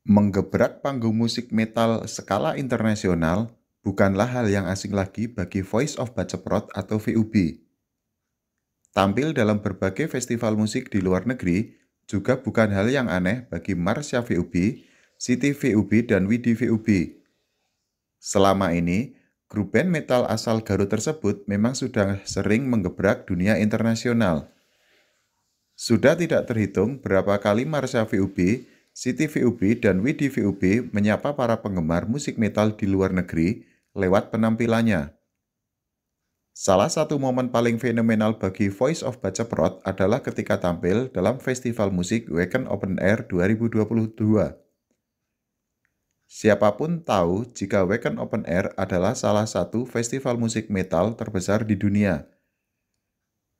Menggebrak panggung musik metal skala internasional bukanlah hal yang asing lagi bagi Voice of Baceprot atau VUB. Tampil dalam berbagai festival musik di luar negeri juga bukan hal yang aneh bagi Marsha VUB, Siti VUB, dan Widi VUB. Selama ini, grup band metal asal Garut tersebut memang sudah sering menggebrak dunia internasional. Sudah tidak terhitung berapa kali Marsha VUB City VUB dan Widi VUB menyapa para penggemar musik metal di luar negeri lewat penampilannya. Salah satu momen paling fenomenal bagi Voice of Baceprot adalah ketika tampil dalam festival musik Weekend Open Air 2022. Siapapun tahu jika Weekend Open Air adalah salah satu festival musik metal terbesar di dunia.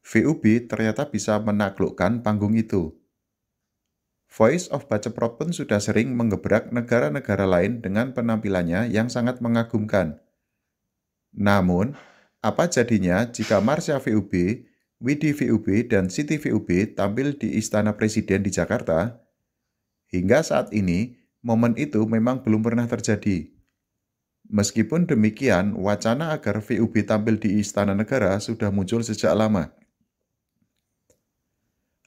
VUB ternyata bisa menaklukkan panggung itu. Voice of Baceprot pun sudah sering mengebrak negara-negara lain dengan penampilannya yang sangat mengagumkan. Namun, apa jadinya jika Marsha VUB, Widi VUB, dan Siti VUB tampil di Istana Presiden di Jakarta? Hingga saat ini, momen itu memang belum pernah terjadi. Meskipun demikian, wacana agar VUB tampil di Istana Negara sudah muncul sejak lama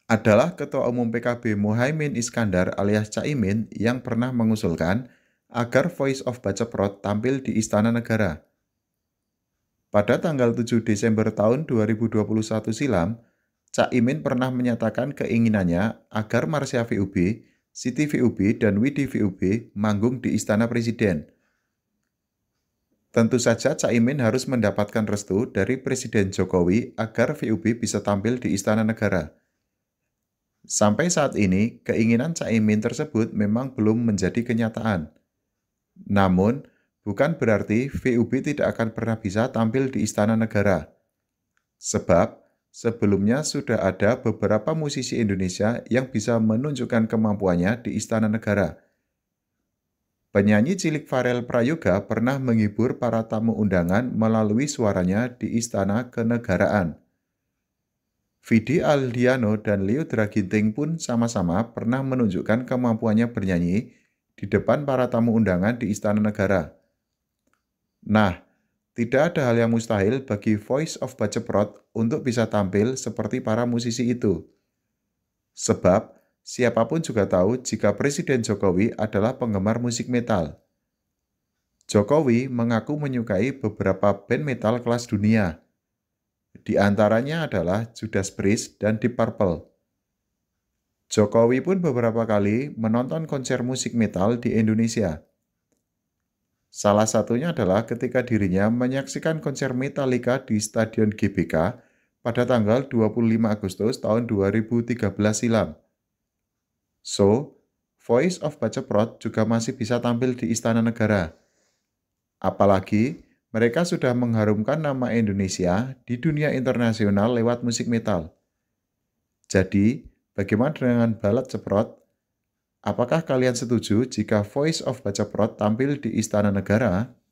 adalah Ketua Umum PKB Muhaimin Iskandar alias Caimin yang pernah mengusulkan agar Voice of Baceprot tampil di Istana Negara. Pada tanggal 7 Desember tahun 2021 silam, Caimin pernah menyatakan keinginannya agar Marsya VUB, Siti VUB, dan Widi VUB manggung di Istana Presiden. Tentu saja Caimin harus mendapatkan restu dari Presiden Jokowi agar VUB bisa tampil di Istana Negara. Sampai saat ini, keinginan Caimin tersebut memang belum menjadi kenyataan. Namun, bukan berarti VUB tidak akan pernah bisa tampil di istana negara. Sebab, sebelumnya sudah ada beberapa musisi Indonesia yang bisa menunjukkan kemampuannya di istana negara. Penyanyi cilik Farel Prayoga pernah menghibur para tamu undangan melalui suaranya di Istana Kenegaraan. Vidi Aldiano dan Leo Draginting pun sama-sama pernah menunjukkan kemampuannya bernyanyi di depan para tamu undangan di Istana Negara. Nah, tidak ada hal yang mustahil bagi Voice of Baceprot untuk bisa tampil seperti para musisi itu. Sebab, siapapun juga tahu jika Presiden Jokowi adalah penggemar musik metal. Jokowi mengaku menyukai beberapa band metal kelas dunia – di antaranya adalah Judas Priest dan Deep Purple. Jokowi pun beberapa kali menonton konser musik metal di Indonesia. Salah satunya adalah ketika dirinya menyaksikan konser Metallica di Stadion GBK pada tanggal 25 Agustus tahun 2013 silam. So, Voice of Baceprot juga masih bisa tampil di Istana Negara. Apalagi, mereka sudah mengharumkan nama Indonesia di dunia internasional lewat musik metal. Jadi, bagaimana dengan balad ceprot? Apakah kalian setuju jika Voice of Baceprot tampil di Istana Negara